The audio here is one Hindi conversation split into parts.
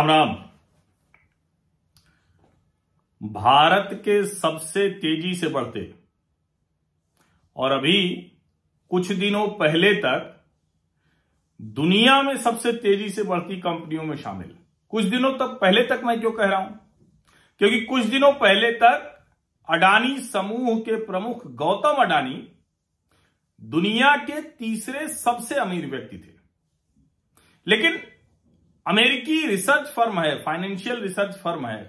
राम राम भारत के सबसे तेजी से बढ़ते और अभी कुछ दिनों पहले तक दुनिया में सबसे तेजी से बढ़ती कंपनियों में शामिल कुछ दिनों तक पहले तक मैं क्यों कह रहा हूं क्योंकि कुछ दिनों पहले तक अडानी समूह के प्रमुख गौतम अडानी दुनिया के तीसरे सबसे अमीर व्यक्ति थे लेकिन अमेरिकी रिसर्च फर्म है फाइनेंशियल रिसर्च फर्म है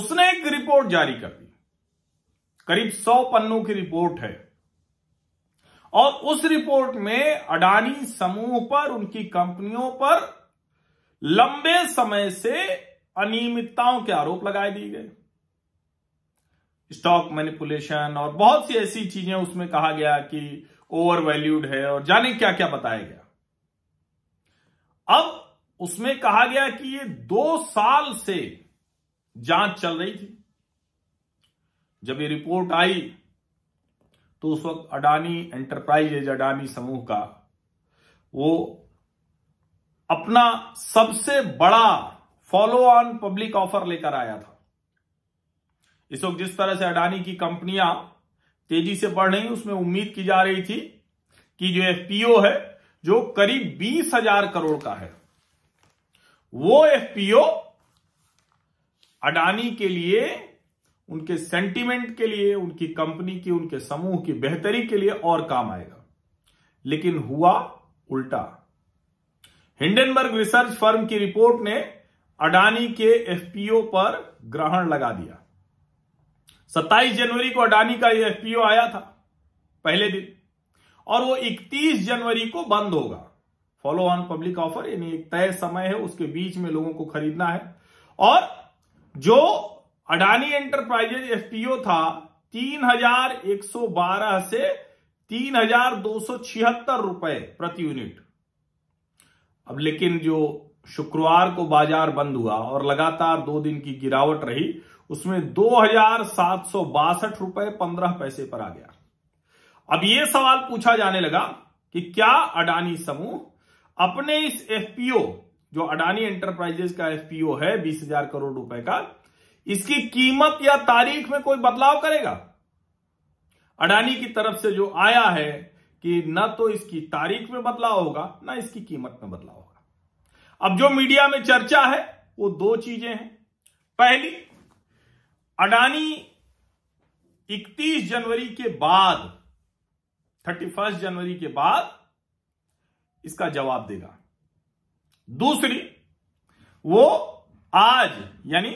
उसने एक रिपोर्ट जारी कर दी करीब सौ पन्नों की रिपोर्ट है और उस रिपोर्ट में अडानी समूह पर उनकी कंपनियों पर लंबे समय से अनियमितताओं के आरोप लगाए दिए गए स्टॉक मैनिपुलेशन और बहुत सी ऐसी चीजें उसमें कहा गया कि ओवर वैल्यूड है और जाने क्या क्या बताया गया अब उसमें कहा गया कि ये दो साल से जांच चल रही थी जब ये रिपोर्ट आई तो उस वक्त अडानी एंटरप्राइजेज अडानी समूह का वो अपना सबसे बड़ा फॉलो ऑन पब्लिक ऑफर लेकर आया था इस वक्त जिस तरह से अडानी की कंपनियां तेजी से बढ़ रही उसमें उम्मीद की जा रही थी कि जो एफपीओ है जो करीब बीस हजार करोड़ का है वो एफपीओ अडानी के लिए उनके सेंटीमेंट के लिए उनकी कंपनी की उनके समूह की बेहतरी के लिए और काम आएगा लेकिन हुआ उल्टा हिंडनबर्ग रिसर्च फर्म की रिपोर्ट ने अडानी के एफपीओ पर ग्रहण लगा दिया 27 जनवरी को अडानी का यह एफपीओ आया था पहले दिन और वो 31 जनवरी को बंद होगा फॉलो ऑन पब्लिक ऑफर यानी एक तय समय है उसके बीच में लोगों को खरीदना है और जो अडानी एंटरप्राइजेज एफपीओ था 3112 से तीन हजार दो सौ छिहत्तर रुपए प्रति यूनिट अब लेकिन जो शुक्रवार को बाजार बंद हुआ और लगातार दो दिन की गिरावट रही उसमें दो हजार सात सौ बासठ रुपए पंद्रह पैसे पर आ गया अब यह सवाल पूछा जाने लगा कि क्या अडानी समूह अपने इस एफपीओ जो अडानी एंटरप्राइजेस का एफपीओ है बीस हजार करोड़ रुपए का इसकी कीमत या तारीख में कोई बदलाव करेगा अडानी की तरफ से जो आया है कि न तो इसकी तारीख में बदलाव होगा ना इसकी कीमत में बदलाव होगा अब जो मीडिया में चर्चा है वो दो चीजें हैं पहली अडानी 31 जनवरी के बाद थर्टी फर्स्ट जनवरी के बाद इसका जवाब देगा दूसरी वो आज यानी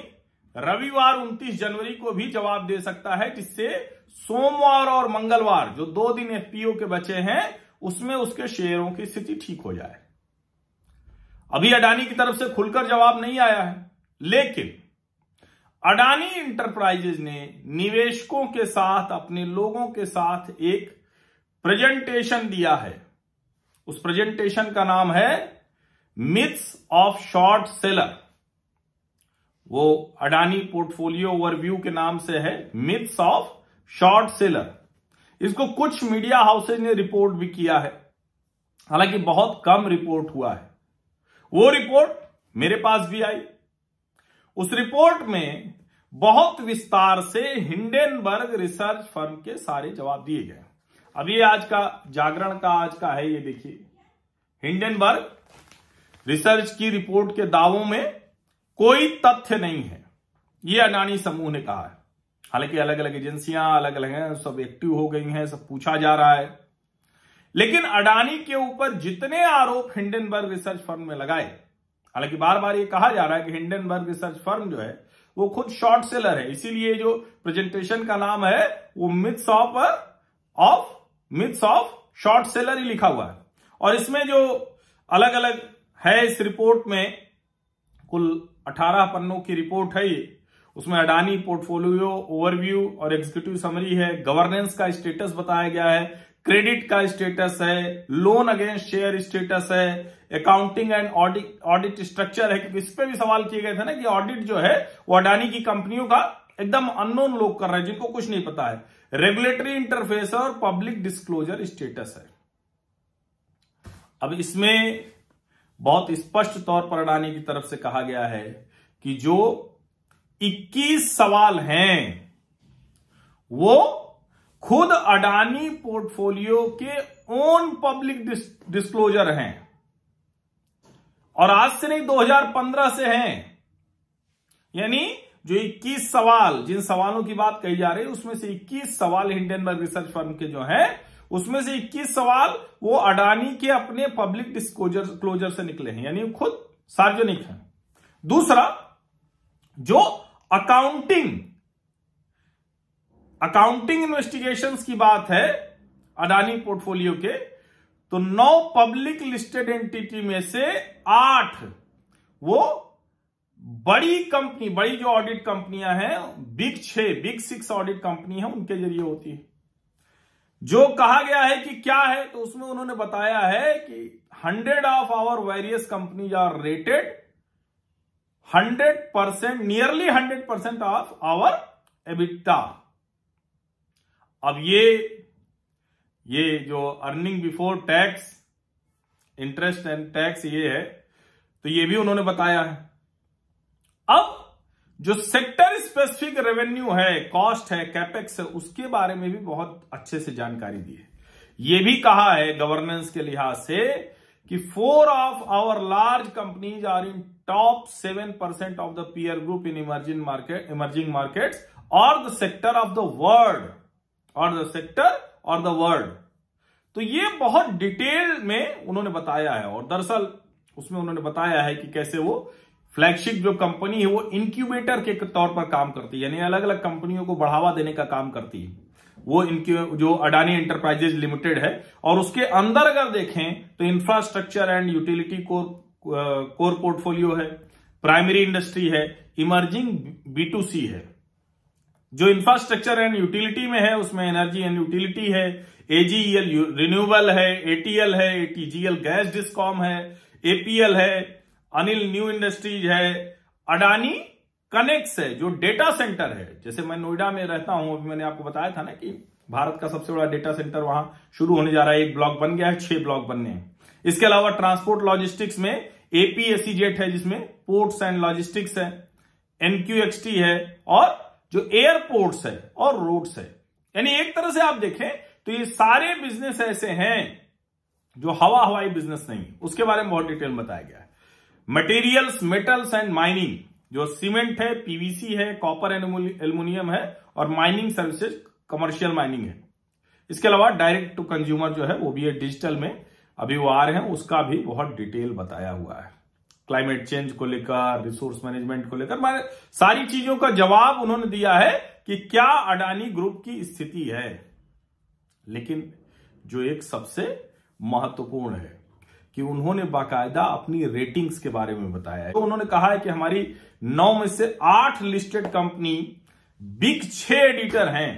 रविवार 29 जनवरी को भी जवाब दे सकता है जिससे सोमवार और मंगलवार जो दो दिन एफपीओ के बचे हैं उसमें उसके शेयरों की स्थिति ठीक हो जाए अभी अडानी की तरफ से खुलकर जवाब नहीं आया है लेकिन अडानी इंटरप्राइजेज ने निवेशकों के साथ अपने लोगों के साथ एक प्रेजेंटेशन दिया है उस प्रेजेंटेशन का नाम है मिथ्स ऑफ शॉर्ट सेलर वो अडानी पोर्टफोलियो ओवरव्यू के नाम से है मिथ्स ऑफ शॉर्ट सेलर इसको कुछ मीडिया हाउसेज ने रिपोर्ट भी किया है हालांकि बहुत कम रिपोर्ट हुआ है वो रिपोर्ट मेरे पास भी आई उस रिपोर्ट में बहुत विस्तार से हिंडेनबर्ग रिसर्च फर्म के सारे जवाब दिए गए अब ये आज का जागरण का आज का है ये देखिए हिंडनबर्ग रिसर्च की रिपोर्ट के दावों में कोई तथ्य नहीं है ये अडानी समूह ने कहा है हालांकि अलग अलग एजेंसियां अलग अलग हैं सब एक्टिव हो गई हैं सब पूछा जा रहा है लेकिन अडानी के ऊपर जितने आरोप हिंडनबर्ग रिसर्च फर्म में लगाए हालांकि बार बार ये कहा जा रहा है कि हिंडनबर्ग रिसर्च फर्म जो है वो खुद शॉर्ट सेलर है इसीलिए जो प्रेजेंटेशन का नाम है वो myths of of myths of short seller ही लिखा हुआ है और इसमें जो अलग अलग है इस रिपोर्ट में कुल 18 पन्नों की रिपोर्ट है ये उसमें अडानी पोर्टफोलियो ओवरव्यू और एग्जीक्यूटिव समरी है गवर्नेंस का स्टेटस बताया गया है क्रेडिट का स्टेटस है लोन अगेंस्ट शेयर स्टेटस है accounting and audit audit structure है क्योंकि इस पर भी सवाल किए गए थे ना कि ऑडिट जो है वो अडानी की कंपनियों का एकदम अननोन लोग कर रहे हैं जिनको कुछ नहीं पता है रेगुलेटरी इंटरफेस है और पब्लिक डिस्क्लोजर स्टेटस है अब इसमें बहुत स्पष्ट तौर पर अडानी की तरफ से कहा गया है कि जो 21 सवाल हैं वो खुद अडानी पोर्टफोलियो के ओन पब्लिक डिस्क्लोजर हैं और आज से नहीं 2015 से हैं यानी जो 21 सवाल जिन सवालों की बात कही जा रही है उसमें से 21 सवाल हिंडनबर्ग रिसर्च फर्म के जो हैं उसमें से 21 सवाल वो अडानी के अपने पब्लिक डिस्कोजर क्लोजर से निकले हैं यानी खुद सार्वजनिक है दूसरा जो अकाउंटिंग अकाउंटिंग इन्वेस्टिगेशन की बात है अडानी पोर्टफोलियो के तो नौ पब्लिक लिस्टेड एंटिटी में से आठ वो बड़ी कंपनी बड़ी जो ऑडिट कंपनियां हैं बिग छह बिग सिक्स ऑडिट कंपनी है उनके जरिए होती है जो कहा गया है कि क्या है तो उसमें उन्होंने बताया है कि hundred of our various companies are rated hundred percent nearly hundred percent of our EBITDA अब ये ये जो earning before tax interest and tax ये है तो ये भी उन्होंने बताया है अब जो सेक्टर स्पेसिफिक रेवेन्यू है कॉस्ट है कैपेक्स है उसके बारे में भी बहुत अच्छे से जानकारी दी है ये भी कहा है गवर्नेंस के लिहाज से कि four of our large companies are in top seven percent of the peer group in emerging market emerging markets और the sector of the world और द सेक्टर और द वर्ल्ड तो ये बहुत डिटेल में उन्होंने बताया है और दरअसल उसमें उन्होंने बताया है कि कैसे वो फ्लैगशिप जो कंपनी है वो इंक्यूबेटर के तौर पर काम करती है यानी अलग अलग कंपनियों को बढ़ावा देने का काम करती है वो इनके जो अडानी एंटरप्राइजेज लिमिटेड है और उसके अंदर अगर देखें तो infrastructure and utility core core portfolio है प्राइमरी इंडस्ट्री है इमर्जिंग बी है जो इंफ्रास्ट्रक्चर एंड यूटिलिटी में है उसमें एनर्जी एंड यूटिलिटी है एजीएल रिन्यूएबल e है एटीएल है एटीजीएल गैस डिस्कॉम है एपीएल है अनिल न्यू इंडस्ट्रीज है अडानी कनेक्स है जो डेटा सेंटर है जैसे मैं नोएडा में रहता हूं अभी मैंने आपको बताया था ना कि भारत का सबसे बड़ा डेटा सेंटर वहां शुरू होने जा रहा है एक ब्लॉक बन गया है छह ब्लॉक बनने हैं इसके अलावा ट्रांसपोर्ट लॉजिस्टिक्स में एपीएससी जेट है जिसमें पोर्ट्स एंड लॉजिस्टिक्स है एनक्यूएक्सटी है और जो एयरपोर्ट्स है और रोड्स है यानी एक तरह से आप देखें तो ये सारे बिजनेस ऐसे हैं जो हवा हवाई बिजनेस नहीं उसके बारे में बहुत डिटेल बताया गया है मटेरियल्स मेटल्स एंड माइनिंग जो सीमेंट है पीवीसी है कॉपर एंड एल्यूमिनियम है और माइनिंग सर्विसेज कमर्शियल माइनिंग है इसके अलावा डायरेक्ट टू कंज्यूमर जो है वो भी है डिजिटल में अभी वो आ रहे हैं उसका भी बहुत डिटेल बताया हुआ है क्लाइमेट चेंज को लेकर रिसोर्स मैनेजमेंट को लेकर सारी चीजों का जवाब उन्होंने दिया है कि क्या अडानी ग्रुप की स्थिति है लेकिन जो एक सबसे महत्वपूर्ण है कि उन्होंने बाकायदा अपनी रेटिंग्स के बारे में बताया है तो उन्होंने कहा है कि हमारी नौ में से आठ लिस्टेड कंपनी बिग छह एडिटर हैं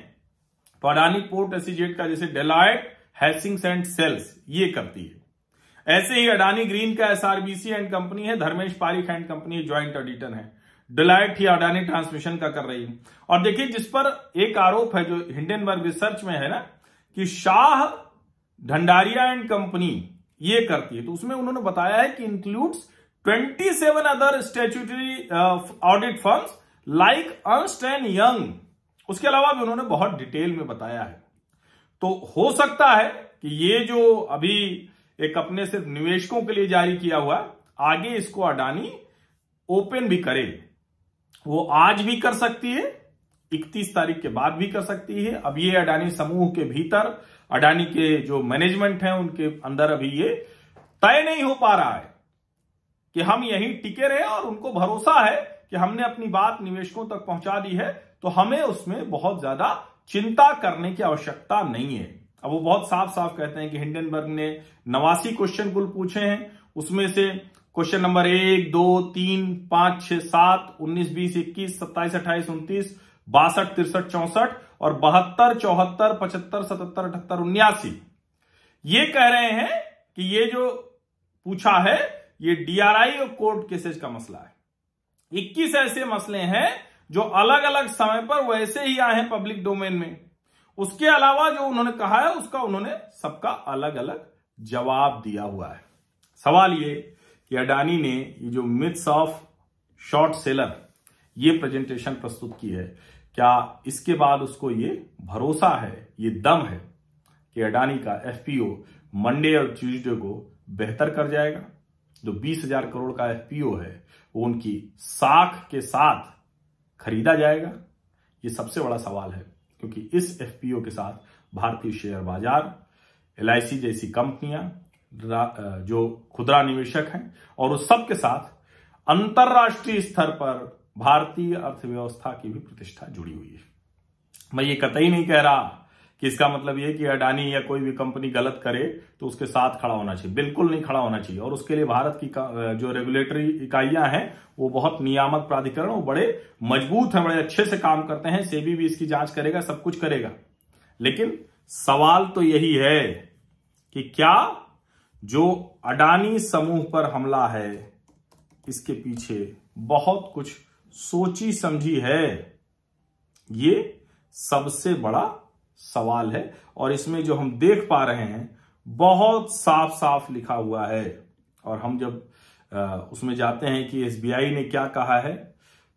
पड़ानी पोर्ट एसोसिएट का जैसे डेलाइट हैसिंग्स एंड सेल्स ये करती है ऐसे ही अडानी ग्रीन का एसआरबीसी एंड कंपनी है Dharmesh Parikh and company joint auditor है डिलाइट ही अडानी ट्रांसमिशन का कर रही है और देखिए जिस पर एक आरोप है जो हिंडनबर्ग रिसर्च में है ना कि शाह ढंडारिया एंड कंपनी ये करती है तो उसमें उन्होंने बताया है कि includes 27 other statutory audit firms like Ernst and Young उसके अलावा भी उन्होंने बहुत डिटेल में बताया है तो हो सकता है कि ये जो अभी एक अपने सिर्फ निवेशकों के लिए जारी किया हुआ आगे इसको अडानी ओपन भी करे वो आज भी कर सकती है इकतीस तारीख के बाद भी कर सकती है अब ये अडानी समूह के भीतर अडानी के जो मैनेजमेंट है उनके अंदर अभी ये तय नहीं हो पा रहा है कि हम यहीं टिके रहे और उनको भरोसा है कि हमने अपनी बात निवेशकों तक पहुंचा दी है तो हमें उसमें बहुत ज्यादा चिंता करने की आवश्यकता नहीं है अब वो बहुत साफ साफ कहते हैं कि हिंडनबर्ग ने नवासी क्वेश्चन कुल पूछे हैं उसमें से क्वेश्चन नंबर एक दो तीन पांच छह सात उन्नीस बीस इक्कीस सत्ताईस अट्ठाईस उन्तीस बासठ तिरसठ चौसठ और बहत्तर चौहत्तर पचहत्तर सतहत्तर अठहत्तर उन्यासी ये कह रहे हैं कि ये जो पूछा है ये डीआरआई और कोर्ट केसेज का मसला है इक्कीस ऐसे मसले हैं जो अलग अलग समय पर वैसे ही आए हैं पब्लिक डोमेन में उसके अलावा जो उन्होंने कहा है उसका उन्होंने सबका अलग अलग जवाब दिया हुआ है सवाल ये कि अडानी ने ये जो मिथ्स ऑफ शॉर्ट सेलर ये प्रेजेंटेशन प्रस्तुत की है क्या इसके बाद उसको ये भरोसा है ये दम है कि अडानी का एफपीओ मंडे और ट्यूजडे को बेहतर कर जाएगा जो बीस हजार करोड़ का एफपीओ है वो उनकी साख के साथ खरीदा जाएगा ये सबसे बड़ा सवाल है क्योंकि इस एफपीओ के साथ भारतीय शेयर बाजार एल जैसी कंपनियां जो खुदरा निवेशक हैं और उस सब के साथ अंतर्राष्ट्रीय स्तर पर भारतीय अर्थव्यवस्था की भी प्रतिष्ठा जुड़ी हुई है मैं ये कतई नहीं कह रहा कि इसका मतलब यह कि अडानी या कोई भी कंपनी गलत करे तो उसके साथ खड़ा होना चाहिए बिल्कुल नहीं खड़ा होना चाहिए और उसके लिए भारत की जो रेगुलेटरी इकाइयां हैं वो बहुत नियामक प्राधिकरण वो बड़े मजबूत हैं बड़े अच्छे से काम करते हैं सेबी भी इसकी जांच करेगा सब कुछ करेगा लेकिन सवाल तो यही है कि क्या जो अडानी समूह पर हमला है इसके पीछे बहुत कुछ सोची समझी है ये सबसे बड़ा सवाल है और इसमें जो हम देख पा रहे हैं बहुत साफ साफ लिखा हुआ है और हम जब उसमें जाते हैं कि एसबीआई ने क्या कहा है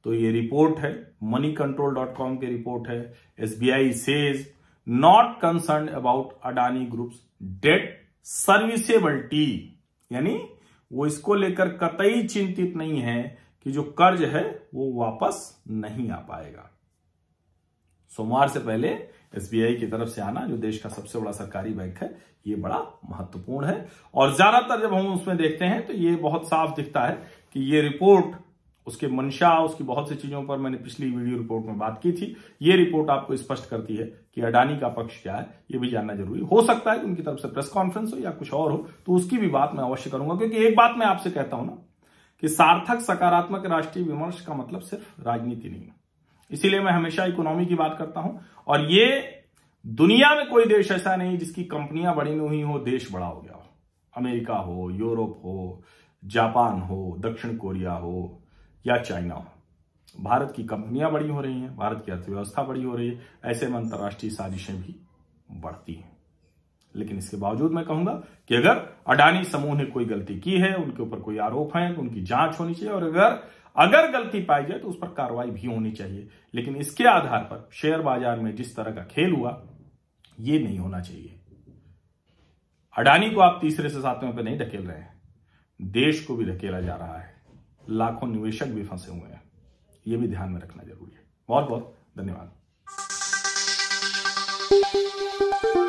तो ये रिपोर्ट है मनी कंट्रोल डॉट कॉम की रिपोर्ट है S B I says not concern about Adani group's debt serviceability यानी वो इसको लेकर कतई चिंतित नहीं है कि जो कर्ज है वो वापस नहीं आ पाएगा सोमवार से पहले एसबीआई की तरफ से आना जो देश का सबसे बड़ा सरकारी बैंक है ये बड़ा महत्वपूर्ण है और ज्यादातर जब हम उसमें देखते हैं तो ये बहुत साफ दिखता है कि ये रिपोर्ट उसके मंशा उसकी बहुत सी चीजों पर मैंने पिछली वीडियो रिपोर्ट में बात की थी ये रिपोर्ट आपको स्पष्ट करती है कि अडानी का पक्ष क्या है ये भी जानना जरूरी हो सकता है कि उनकी तरफ से प्रेस कॉन्फ्रेंस हो या कुछ और हो तो उसकी भी बात मैं अवश्य करूंगा क्योंकि एक बात मैं आपसे कहता हूं ना कि सार्थक सकारात्मक राष्ट्रीय विमर्श का मतलब सिर्फ राजनीति नहीं है इसीलिए मैं हमेशा इकोनॉमी की बात करता हूं और ये दुनिया में कोई देश ऐसा नहीं जिसकी कंपनियां बड़ी नहीं हुई हो देश बड़ा हो गया हो अमेरिका हो यूरोप हो जापान हो दक्षिण कोरिया हो या चाइना हो भारत की कंपनियां बड़ी हो रही हैं भारत की अर्थव्यवस्था बड़ी हो रही है ऐसे में अंतर्राष्ट्रीय साजिशें भी बढ़ती हैं लेकिन इसके बावजूद मैं कहूंगा कि अगर अडानी समूह ने कोई गलती की है उनके ऊपर कोई आरोप है तो उनकी जांच होनी चाहिए और अगर अगर गलती पाई जाए तो उस पर कार्रवाई भी होनी चाहिए लेकिन इसके आधार पर शेयर बाजार में जिस तरह का खेल हुआ ये नहीं होना चाहिए अडानी को आप तीसरे से सातवें पर नहीं धकेल रहे हैं देश को भी धकेला जा रहा है लाखों निवेशक भी फंसे हुए हैं यह भी ध्यान में रखना जरूरी है बहुत बहुत धन्यवाद